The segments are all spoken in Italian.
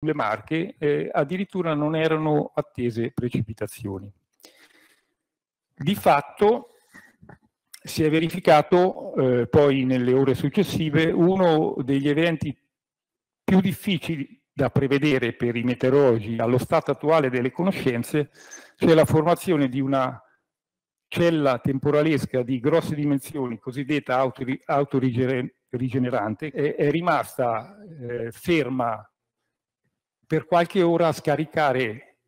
sulle Marche eh, addirittura non erano attese precipitazioni. Di fatto si è verificato eh, poi nelle ore successive uno degli eventi più difficili da prevedere per i meteorologi allo stato attuale delle conoscenze, cioè la formazione di una cella temporalesca di grosse dimensioni, cosiddetta autorigenerante, è, rimasta eh, ferma per qualche ora a scaricare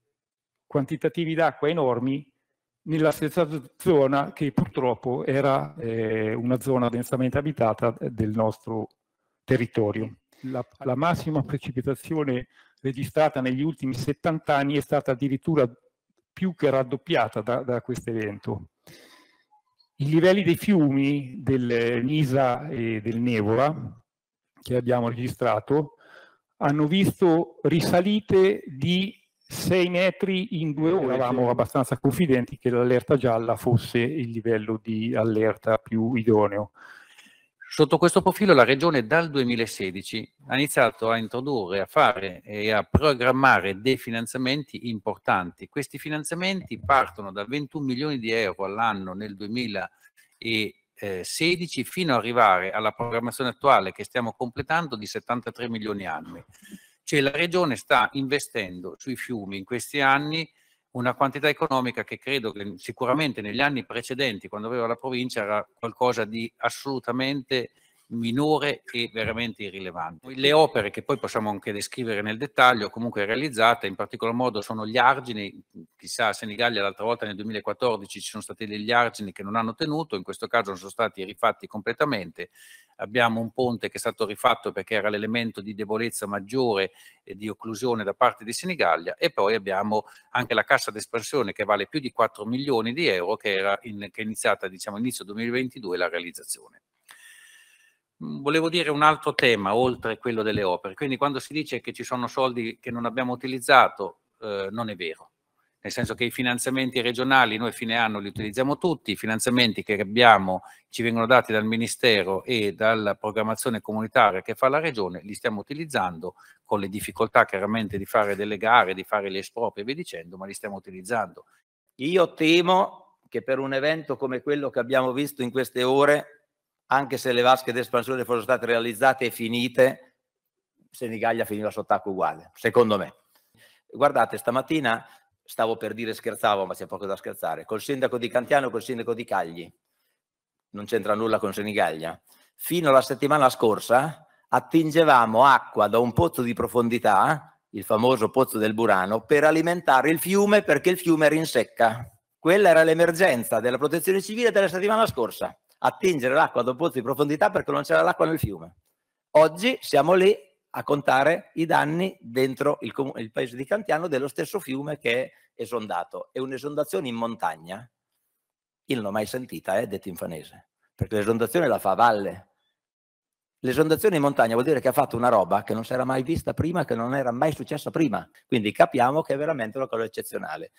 quantitativi d'acqua enormi nella stessa zona che purtroppo era eh, una zona densamente abitata del nostro territorio. La, la, massima precipitazione registrata negli ultimi 70 anni è stata addirittura più che raddoppiata da, da questo evento. I livelli dei fiumi del Nisa e del Nevola che abbiamo registrato hanno visto risalite di 6 metri in due ore. Eravamo cioè, abbastanza confidenti che l'allerta gialla fosse il livello di allerta più idoneo. Sotto questo profilo la Regione dal 2016 ha iniziato a introdurre, a fare e a programmare dei finanziamenti importanti. Questi finanziamenti partono da 21 milioni di euro all'anno nel 2016 eh, 16 fino ad arrivare alla programmazione attuale che stiamo completando di 73 milioni annui. Cioè la regione sta investendo sui fiumi in questi anni una quantità economica che credo che sicuramente negli anni precedenti, quando aveva la provincia, era qualcosa di assolutamente minore e veramente irrilevante. Le opere che poi possiamo anche descrivere nel dettaglio, comunque realizzate, in particolar modo sono gli argini chissà, a Senigallia l'altra volta nel 2014 ci sono stati degli argini che non hanno tenuto, in questo caso non sono stati rifatti completamente, abbiamo un ponte che è stato rifatto perché era l'elemento di debolezza maggiore e di occlusione da parte di Senigallia e poi abbiamo anche la cassa d'espansione che vale più di 4 milioni di euro che, era in, che è iniziata diciamo inizio 2022 la realizzazione mm, volevo dire un altro tema oltre quello delle opere. Quindi quando si dice che ci sono soldi che non abbiamo utilizzato, eh, non è vero nel senso che i finanziamenti regionali noi fine anno li utilizziamo tutti, i finanziamenti che abbiamo ci vengono dati dal Ministero e dalla programmazione comunitaria che fa la Regione, li stiamo utilizzando con le difficoltà chiaramente di fare delle gare, di fare le esproprie e via dicendo, ma li stiamo utilizzando. Io temo che per un evento come quello che abbiamo visto in queste ore, anche se le vasche d'espansione fossero state realizzate e finite, Senigallia finiva sott'acqua uguale, secondo me. Guardate, stamattina stavo per dire scherzavo, ma c'è poco da scherzare, col sindaco di Cantiano e col sindaco di Cagli, non c'entra nulla con Senigallia, fino alla settimana scorsa attingevamo acqua da un pozzo di profondità, il famoso pozzo del Burano, per alimentare il fiume perché il fiume era in secca. Quella era l'emergenza della protezione civile della settimana scorsa, attingere l'acqua da un pozzo di profondità perché non c'era l'acqua nel fiume. Oggi siamo lì a contare i danni dentro il, il paese di Cantiano dello stesso fiume che è esondato. È un'esondazione in montagna, io non l'ho mai sentita, eh, detto in fanese, perché l'esondazione la fa a valle. L'esondazione in montagna vuol dire che ha fatto una roba che non si era mai vista prima, che non era mai successa prima. Quindi capiamo che è veramente una cosa eccezionale.